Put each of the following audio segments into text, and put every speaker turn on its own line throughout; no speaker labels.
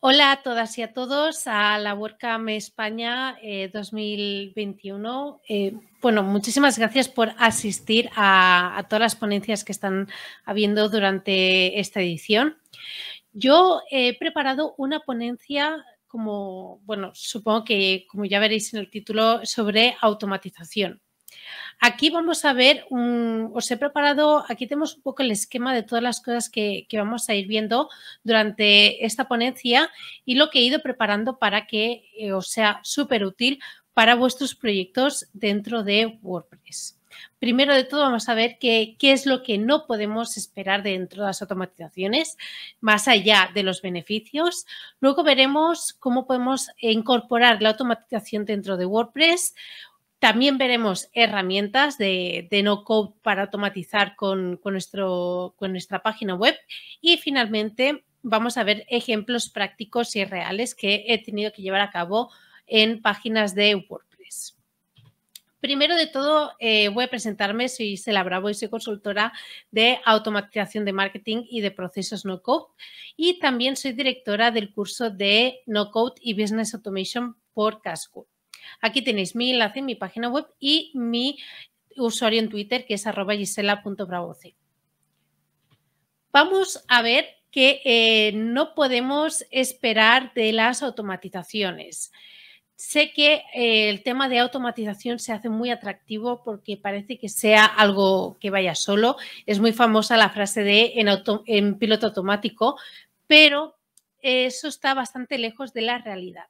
Hola a todas y a todos a la WordCamp España 2021. Eh, eh, bueno, muchísimas gracias por asistir a, a, todas las ponencias que están habiendo durante esta edición. Yo he preparado una ponencia como, bueno, supongo que como ya veréis en el título, sobre automatización. Aquí vamos a ver, un, os he preparado, aquí tenemos un poco el esquema de todas las cosas que, vamos a ir viendo durante esta ponencia y lo que he ido preparando para que eh, os sea súper útil para vuestros proyectos dentro de WordPress. Primero de todo vamos a ver qué es lo que no podemos esperar dentro de las automatizaciones, más allá de los beneficios. Luego veremos cómo podemos incorporar la automatización dentro de WordPress, también veremos herramientas de, no-code para automatizar con, nuestro, con nuestra página web. Y finalmente vamos a ver ejemplos prácticos y reales que he tenido que llevar a cabo en páginas de WordPress. Primero de todo, eh, voy a presentarme, soy Isela Bravo y soy consultora de automatización de marketing y de procesos no code y también soy directora del curso de no code y business automation por Casco. Aquí tenéis mi enlace en mi página web y mi usuario en Twitter, que es arroba gisela.bravoce. Vamos a ver que eh, no podemos esperar de las automatizaciones. Sé que eh, el tema de automatización se hace muy atractivo porque parece que sea algo que vaya solo. Es muy famosa la frase de en piloto automático, pero eso está bastante lejos de la realidad.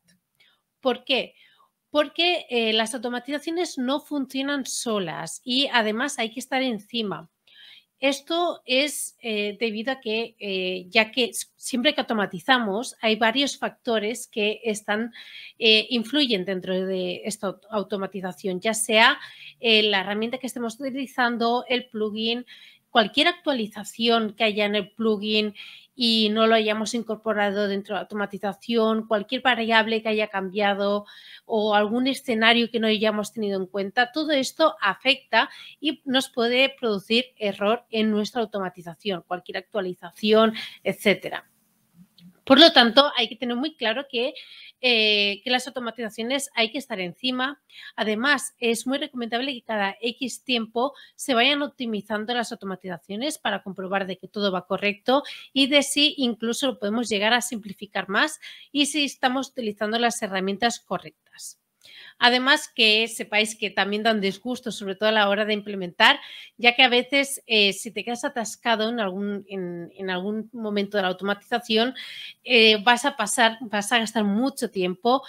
¿Por qué? porque eh, las automatizaciones no funcionan solas y además hay que estar encima. Esto es eh, debido a que, eh, ya que siempre que automatizamos, hay varios factores que están, influyen dentro de esta automatización, ya sea la herramienta que estemos utilizando, el plugin, cualquier actualización que haya en el plugin y no lo hayamos incorporado dentro de la automatización, cualquier variable que haya cambiado o algún escenario que no hayamos tenido en cuenta, todo esto afecta y nos puede producir error en nuestra automatización, cualquier actualización, etcétera. Por lo tanto, hay que tener muy claro eh, que, las automatizaciones hay que estar encima. Además, es muy recomendable que cada X tiempo se vayan optimizando las automatizaciones para comprobar de que todo va correcto y de si incluso lo podemos llegar a simplificar más y si estamos utilizando las herramientas correctas. Además, que sepáis que también dan disgusto sobre todo a la hora de implementar, ya que a veces eh, si te quedas atascado en algún, en, algún momento de la automatización, eh, vas a pasar, vas a gastar mucho tiempo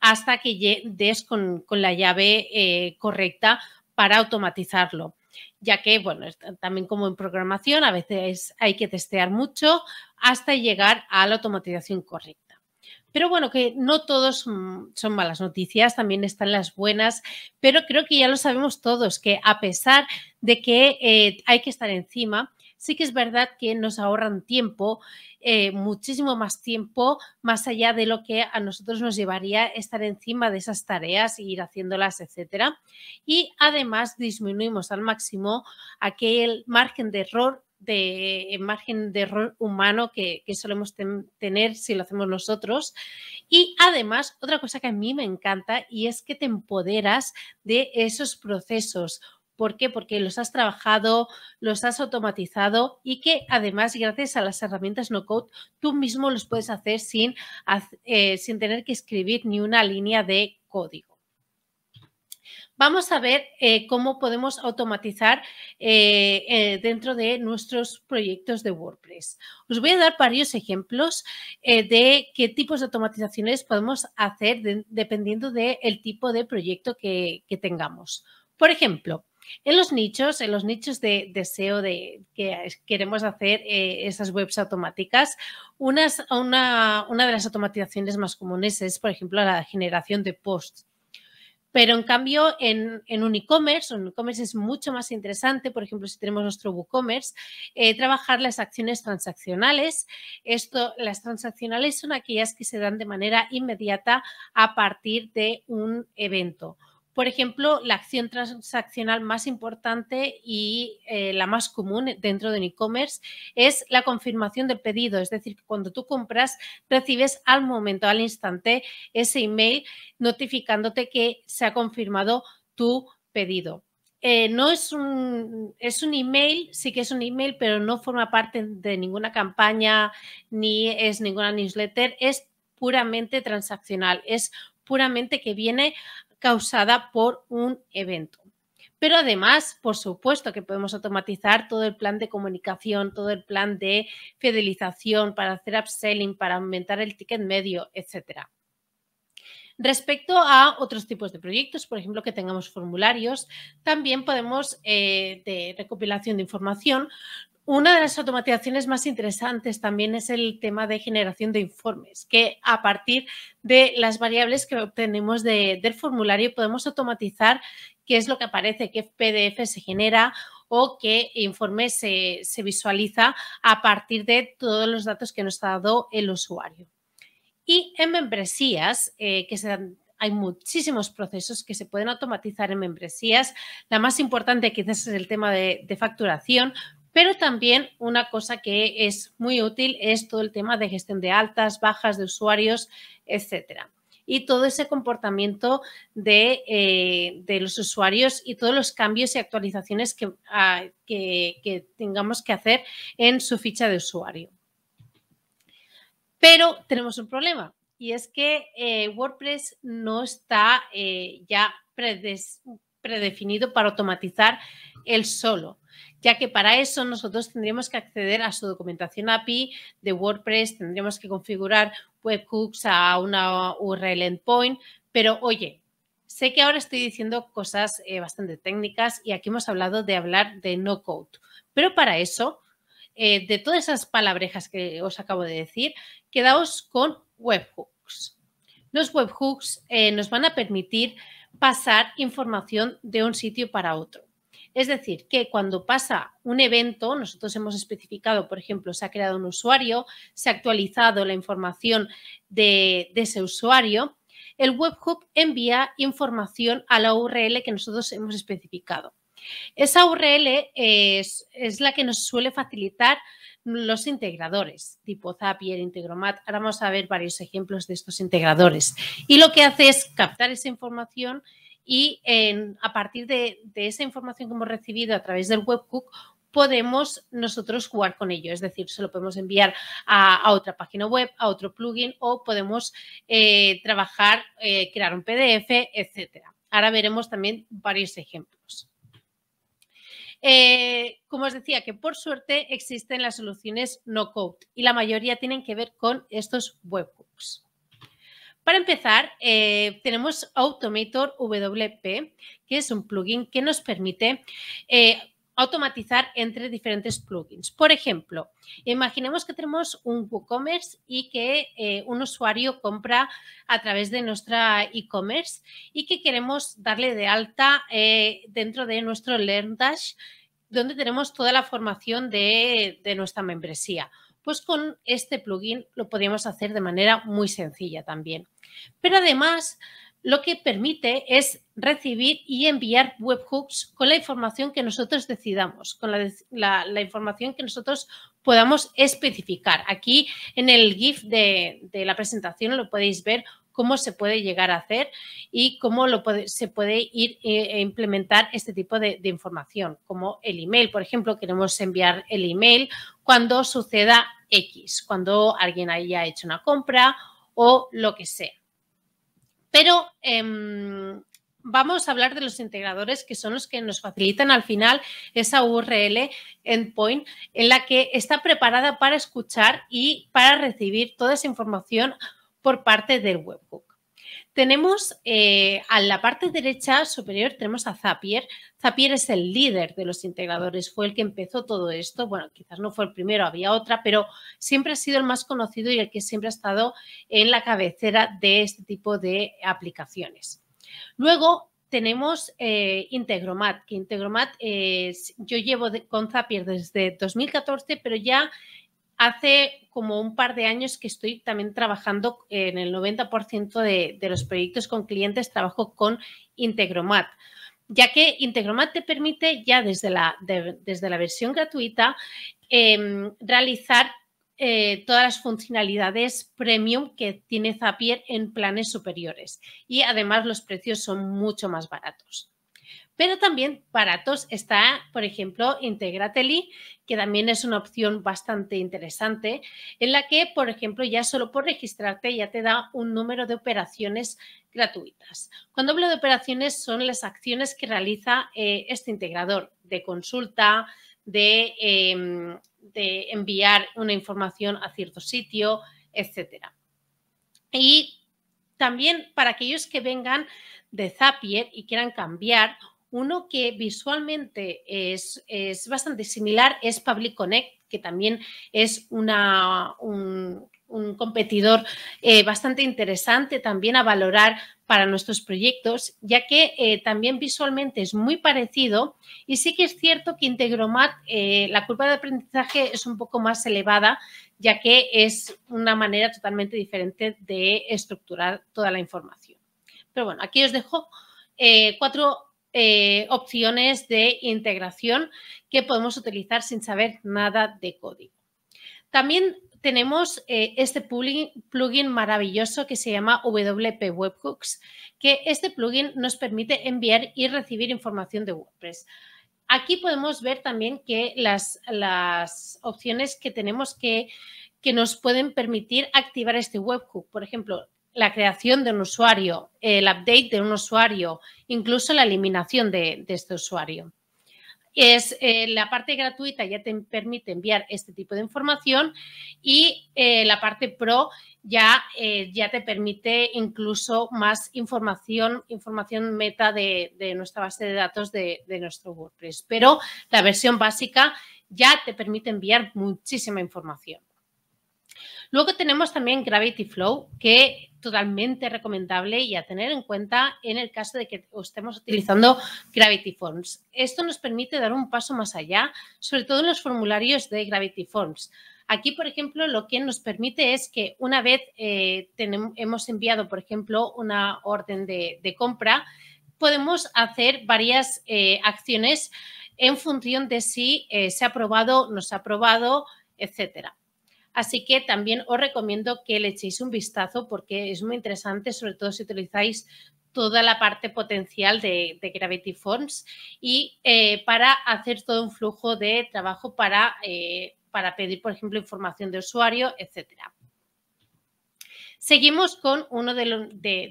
hasta que des con, la llave eh, correcta para automatizarlo ya que, bueno, también como en programación, a veces hay que testear mucho hasta llegar a la automatización correcta. Pero bueno, que no todos mm, son malas noticias, también están las buenas, pero creo que ya lo sabemos todos, que a pesar de que eh, hay que estar encima, sí que es verdad que nos ahorran tiempo, eh, muchísimo más tiempo, más allá de lo que a nosotros nos llevaría estar encima de esas tareas e ir haciéndolas, etcétera. Y además disminuimos al máximo aquel margen de error de eh, margen de error humano que, solemos tener si lo hacemos nosotros. Y además, otra cosa que a mí me encanta y es que te empoderas de esos procesos. ¿Por qué? Porque los has trabajado, los has automatizado y que además gracias a las herramientas no code tú mismo los puedes hacer sin, eh, sin tener que escribir ni una línea de código. Vamos a ver eh, cómo podemos automatizar eh, eh, dentro de nuestros proyectos de WordPress. Os voy a dar varios ejemplos de qué tipos de automatizaciones podemos hacer dependiendo del tipo de proyecto que, tengamos. Por ejemplo, en los nichos, en los nichos de, deseo de, que queremos hacer esas webs automáticas, una de las automatizaciones más comunes es, por ejemplo, la generación de posts pero en cambio, en, un e-commerce, un e-commerce es mucho más interesante, por ejemplo, si tenemos nuestro WooCommerce, eh, trabajar las acciones transaccionales. Esto, las transaccionales son aquellas que se dan de manera inmediata a partir de un evento por ejemplo, la acción transaccional más importante y eh, la más común dentro de un e-commerce es la confirmación del pedido, es decir, cuando tú compras recibes al momento, al instante, ese email notificándote que se ha confirmado tu pedido. Eh, no es un, es un email, sí que es un email, pero no forma parte de ninguna campaña ni es ninguna newsletter, es puramente transaccional, es puramente que viene causada por un evento. Pero además, por supuesto que podemos automatizar todo el plan de comunicación, todo el plan de fidelización para hacer upselling, para aumentar el ticket medio, etcétera. Respecto a otros tipos de proyectos, por ejemplo, que tengamos formularios, también podemos, eh, de recopilación de información, una de las automatizaciones más interesantes también es el tema de generación de informes, que a partir de las variables que obtenemos del formulario podemos automatizar qué es lo que aparece, qué PDF se genera o qué informe se, visualiza a partir de todos los datos que nos ha dado el usuario. Y en membresías, eh, que hay muchísimos procesos que se pueden automatizar en membresías. La más importante quizás es el tema de, facturación, pero también una cosa que es muy útil es todo el tema de gestión de altas, bajas de usuarios, etcétera y todo ese comportamiento de, eh, los usuarios y todos los cambios y actualizaciones ah, que, que, tengamos que hacer en su ficha de usuario. Pero tenemos un problema y es que eh, WordPress no está eh, ya predefinido para automatizar el solo ya que para eso nosotros tendríamos que acceder a su documentación API de WordPress, tendríamos que configurar webhooks a una URL endpoint, pero oye, sé que ahora estoy diciendo cosas eh, bastante técnicas y aquí hemos hablado de hablar de no code, pero para eso, eh, de todas esas palabrejas que os acabo de decir, quedaos con webhooks. Los webhooks eh, nos van a permitir pasar información de un sitio para otro. Es decir, que cuando pasa un evento, nosotros hemos especificado, por ejemplo, se ha creado un usuario, se ha actualizado la información de, ese usuario, el webhook envía información a la URL que nosotros hemos especificado. Esa URL es, es la que nos suele facilitar los integradores, tipo Zapier, Integromat. Ahora vamos a ver varios ejemplos de estos integradores. Y lo que hace es captar esa información y en, a partir de, esa información que hemos recibido a través del webhook, podemos nosotros jugar con ello, es decir, se lo podemos enviar a, otra página web, a otro plugin o podemos eh, trabajar, eh, crear un PDF, etcétera. Ahora veremos también varios ejemplos. Eh, como os decía, que por suerte existen las soluciones no code y la mayoría tienen que ver con estos webhooks. Para empezar, eh, tenemos Automator WP, que es un plugin que nos permite eh, automatizar entre diferentes plugins. Por ejemplo, imaginemos que tenemos un WooCommerce y que eh, un usuario compra a través de nuestra e-commerce y que queremos darle de alta dentro de nuestro LearnDash, donde tenemos toda la formación de nuestra membresía pues con este plugin lo podríamos hacer de manera muy sencilla también. Pero además, lo que permite es recibir y enviar webhooks con la información que nosotros decidamos, con la, información que nosotros podamos especificar. Aquí en el GIF de, la presentación lo podéis ver cómo se puede llegar a hacer y cómo se puede ir eh, e implementar este tipo de información, como el email, por ejemplo, queremos enviar el email cuando suceda X, cuando alguien haya hecho una compra o lo que sea. Pero em, vamos a hablar de los integradores que son los que nos facilitan al final esa URL endpoint en la que está preparada para escuchar y para recibir toda esa información por parte del webhook tenemos eh, a la parte derecha superior, tenemos a Zapier. Zapier es el líder de los integradores, fue el que empezó todo esto. Bueno, quizás no fue el primero, había otra, pero siempre ha sido el más conocido y el que siempre ha estado en la cabecera de este tipo de aplicaciones. Luego tenemos eh, Integromat, que Integromat yo llevo con Zapier desde 2014, pero ya hace como un par de años que estoy también trabajando en el 90% de, los proyectos con clientes, trabajo con Integromat ya que Integromat te permite ya desde la, versión gratuita em, realizar eh, todas las funcionalidades premium que tiene Zapier en planes superiores y además los precios son mucho más baratos. Pero también baratos está, por ejemplo, Integrateli, que también es una opción bastante interesante, en la que, por ejemplo, ya solo por registrarte ya te da un número de operaciones gratuitas. Cuando hablo de operaciones son las acciones que realiza eh, este integrador de consulta, em, de, enviar una información a cierto sitio, etcétera. Y también para aquellos que vengan de Zapier y quieran cambiar, uno que visualmente es, es bastante similar es Public Connect, que también es una, un, un competidor eh, bastante interesante también a valorar para nuestros proyectos, ya que eh, también visualmente es muy parecido y sí que es cierto que Integromat eh, la curva de aprendizaje es un poco más elevada, ya que es una manera totalmente diferente de estructurar toda la información. Pero bueno, aquí os dejo cuatro opciones de integración que podemos utilizar sin saber nada de código. También tenemos eh, este plugin, maravilloso que se llama WP Webhooks, que este plugin nos permite enviar y recibir información de WordPress. Aquí podemos ver también que las, opciones que tenemos que, que nos pueden permitir activar este webhook, por ejemplo, la creación de un usuario, el update de un usuario, incluso la eliminación de este usuario. Es eh, la parte gratuita ya te permite enviar este tipo de información y eh, la parte pro ya, eh, ya te permite incluso más información, información meta de, nuestra base de datos de nuestro WordPress. Pero la versión básica ya te permite enviar muchísima información. Luego tenemos también Gravity Flow, que totalmente recomendable y a tener en cuenta en el caso de que estemos utilizando Gravity Forms. Esto nos permite dar un paso más allá, sobre todo en los formularios de Gravity Forms. Aquí, por ejemplo, lo que nos permite es que una vez eh, hemos enviado, por ejemplo, una orden de, compra, podemos hacer varias eh, acciones en función de si eh, se ha aprobado, no se ha aprobado, etcétera. Así que también os recomiendo que le echéis un vistazo porque es muy interesante, sobre todo si utilizáis toda la parte potencial de, Gravity Forms y eh, para hacer todo un flujo de trabajo eh, para, pedir, por ejemplo, información de usuario, etcétera. Seguimos con uno de,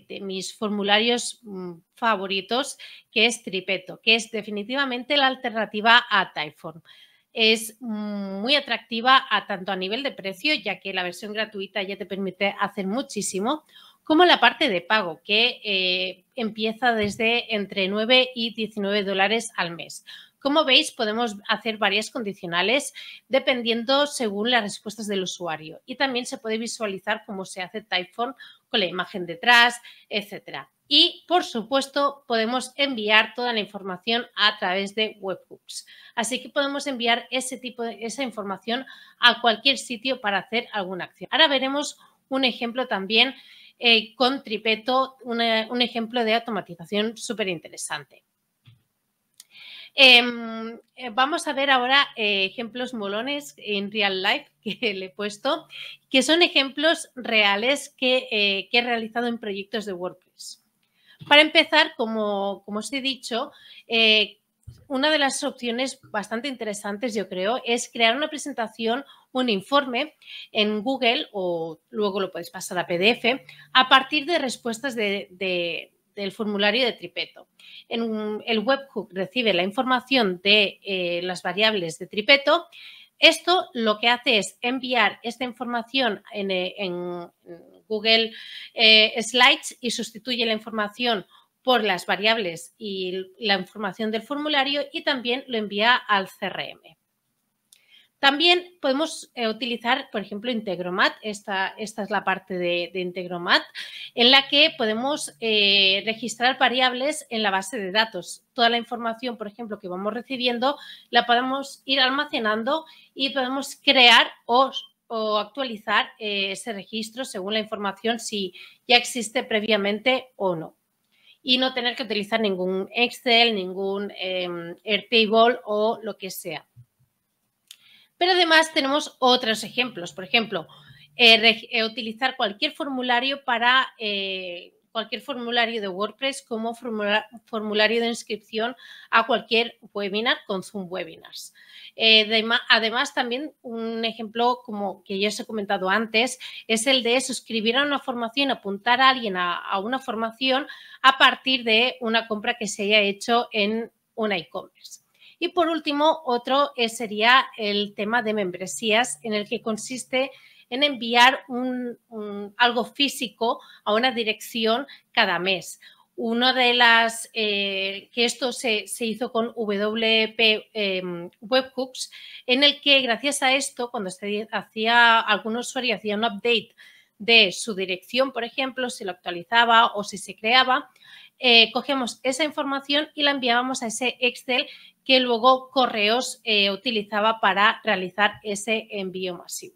de, mis formularios mm, favoritos, que es Tripeto, que es definitivamente la alternativa a Typeform es muy atractiva a tanto a nivel de precio, ya que la versión gratuita ya te permite hacer muchísimo, como la parte de pago, que eh, empieza desde entre 9 y 19 dólares al mes. Como veis, podemos hacer varias condicionales dependiendo según las respuestas del usuario. Y también se puede visualizar cómo se hace Typeform con la imagen detrás, etcétera. Y, por supuesto, podemos enviar toda la información a través de webhooks. Así que podemos enviar ese tipo de, esa información a cualquier sitio para hacer alguna acción. Ahora veremos un ejemplo también eh, con Tripeto, un ejemplo de automatización súper interesante. Em, eh, vamos a ver ahora eh, ejemplos molones en real life que le he puesto, que son ejemplos reales que he realizado en proyectos de WordPress. Para empezar, como, os he dicho, eh, una de las opciones bastante interesantes, yo creo, es crear una presentación, un informe en Google o luego lo podéis pasar a PDF a partir de respuestas del formulario de Tripeto. el webhook recibe la información de eh, las variables de Tripeto. Esto lo que hace es enviar esta información en, Google eh, Slides y sustituye la información por las variables y la información del formulario y también lo envía al CRM. También podemos eh, utilizar, por ejemplo, Integromat. Esta, esta es la parte de, Integromat en la que podemos eh, registrar variables en la base de datos. Toda la información, por ejemplo, que vamos recibiendo, la podemos ir almacenando y podemos crear o o actualizar eh, ese registro según la información si ya existe previamente o no. Y no tener que utilizar ningún Excel, ningún em, Airtable o lo que sea. Pero además tenemos otros ejemplos. Por ejemplo, eh, eh, utilizar cualquier formulario para cualquier formulario de WordPress como formulario de inscripción a cualquier webinar con Zoom Webinars. Eh, además, también un ejemplo como que ya os he comentado antes es el de suscribir a una formación, apuntar a alguien a, a una formación a partir de una compra que se haya hecho en una e-commerce. Y por último, otro eh, sería el tema de membresías, en el que consiste en enviar algo físico a una dirección cada mes. Una de las eh, que esto se, hizo con WP em, Webhooks, en el que gracias a esto, cuando se hacía algún usuario hacía un update de su dirección, por ejemplo, si lo actualizaba o si se creaba, eh, cogíamos cogemos esa información y la enviábamos a ese Excel que luego Correos eh, utilizaba para realizar ese envío masivo.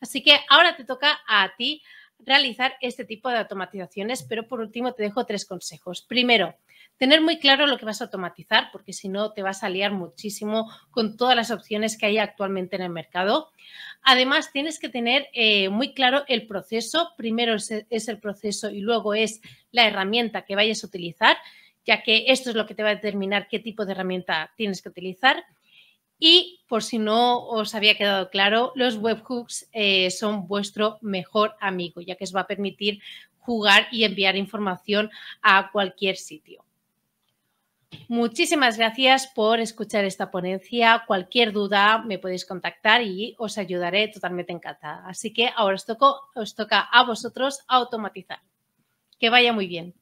Así que ahora te toca a ti realizar este tipo de automatizaciones, pero por último te dejo tres consejos. Primero, tener muy claro lo que vas a automatizar, porque si no te vas a liar muchísimo con todas las opciones que hay actualmente en el mercado. Además, tienes que tener eh, muy claro el proceso. Primero es el proceso y luego es la herramienta que vayas a utilizar, ya que esto es lo que te va a determinar qué tipo de herramienta tienes que utilizar. Y por si no os había quedado claro, los webhooks eh, son vuestro mejor amigo, ya que os va a permitir jugar y enviar información a cualquier sitio. Muchísimas gracias por escuchar esta ponencia. Cualquier duda me podéis contactar y os ayudaré totalmente encantada. Así que ahora os toca a vosotros automatizar. Que vaya muy bien.